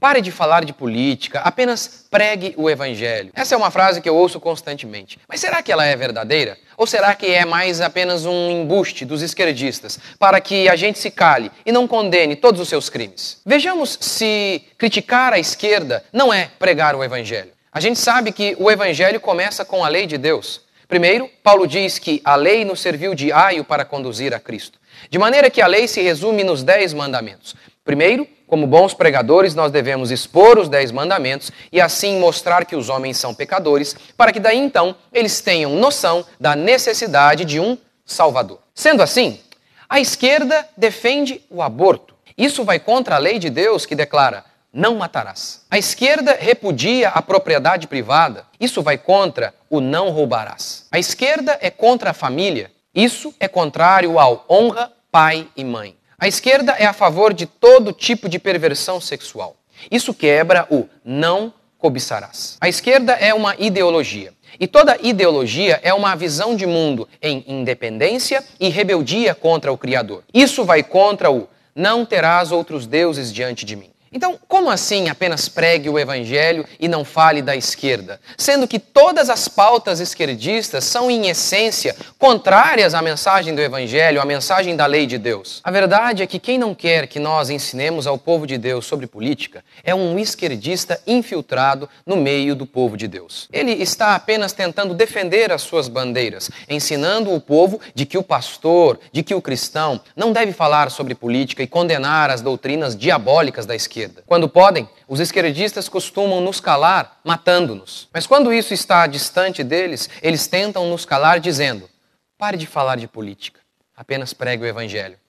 Pare de falar de política, apenas pregue o evangelho. Essa é uma frase que eu ouço constantemente. Mas será que ela é verdadeira? Ou será que é mais apenas um embuste dos esquerdistas para que a gente se cale e não condene todos os seus crimes? Vejamos se criticar a esquerda não é pregar o evangelho. A gente sabe que o evangelho começa com a lei de Deus. Primeiro, Paulo diz que a lei nos serviu de aio para conduzir a Cristo. De maneira que a lei se resume nos dez mandamentos. Primeiro, como bons pregadores, nós devemos expor os dez mandamentos e assim mostrar que os homens são pecadores, para que daí então eles tenham noção da necessidade de um Salvador. Sendo assim, a esquerda defende o aborto. Isso vai contra a lei de Deus que declara: não matarás. A esquerda repudia a propriedade privada. Isso vai contra o não roubarás. A esquerda é contra a família. Isso é contrário ao honra pai e mãe. A esquerda é a favor de todo tipo de perversão sexual. Isso quebra o não cobiçarás. A esquerda é uma ideologia. E toda ideologia é uma visão de mundo em independência e rebeldia contra o Criador. Isso vai contra o não terás outros deuses diante de mim. Então, como assim apenas pregue o evangelho e não fale da esquerda? Sendo que todas as pautas esquerdistas são, em essência, contrárias à mensagem do evangelho, à mensagem da lei de Deus. A verdade é que quem não quer que nós ensinemos ao povo de Deus sobre política é um esquerdista infiltrado no meio do povo de Deus. Ele está apenas tentando defender as suas bandeiras, ensinando o povo de que o pastor, de que o cristão não deve falar sobre política e condenar as doutrinas diabólicas da esquerda esquerda. Quando podem, os esquerdistas costumam nos calar matando-nos. Mas quando isso está distante deles, eles tentam nos calar dizendo: pare de falar de política, apenas pregue o evangelho.